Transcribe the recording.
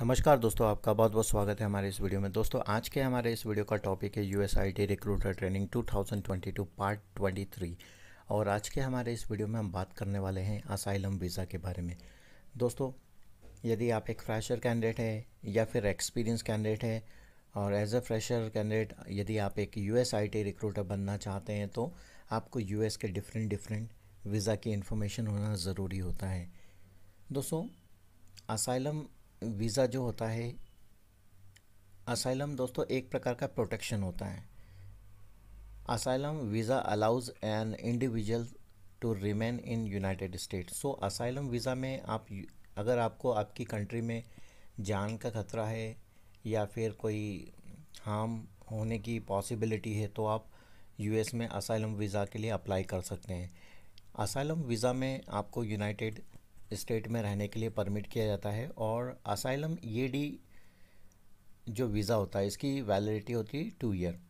नमस्कार दोस्तों आपका बहुत बहुत स्वागत है हमारे इस वीडियो में दोस्तों आज के हमारे इस वीडियो का टॉपिक है U S I T recruiter training 2022 part 23 और आज के हमारे इस वीडियो में हम बात करने वाले हैं असाइलम वीज़ा के बारे में दोस्तों यदि आप एक फ्रेशर कैंडिडेट है या फिर एक्सपीरियंस कैंडिडेट है और एज अ फ्रेशर कैंडिडेट यदि आप एक U S I T recruiter बनना चाहते हैं तो आपको यू एस के डिफरेंट डिफरेंट वीज़ा की इन्फॉर्मेशन होना ज़रूरी होता है दोस्तों असाइलम वीज़ा जो होता है असाइलम दोस्तों एक प्रकार का प्रोटेक्शन होता है asylum visa allows an individual to remain in United State so asylum visa में आप अगर आपको आपकी कंट्री में जान का खतरा है या फिर कोई हार्म होने की पॉसिबिलिटी है तो आप यूएस में असाइलम वीज़ा के लिए अप्लाई कर सकते हैं असाइलम वीज़ा में आपको यूनाइटेड स्टेट में रहने के लिए परमिट किया जाता है और असाइलम डी जो वीज़ा होता है इसकी वैलिडिटी होती है टू ईयर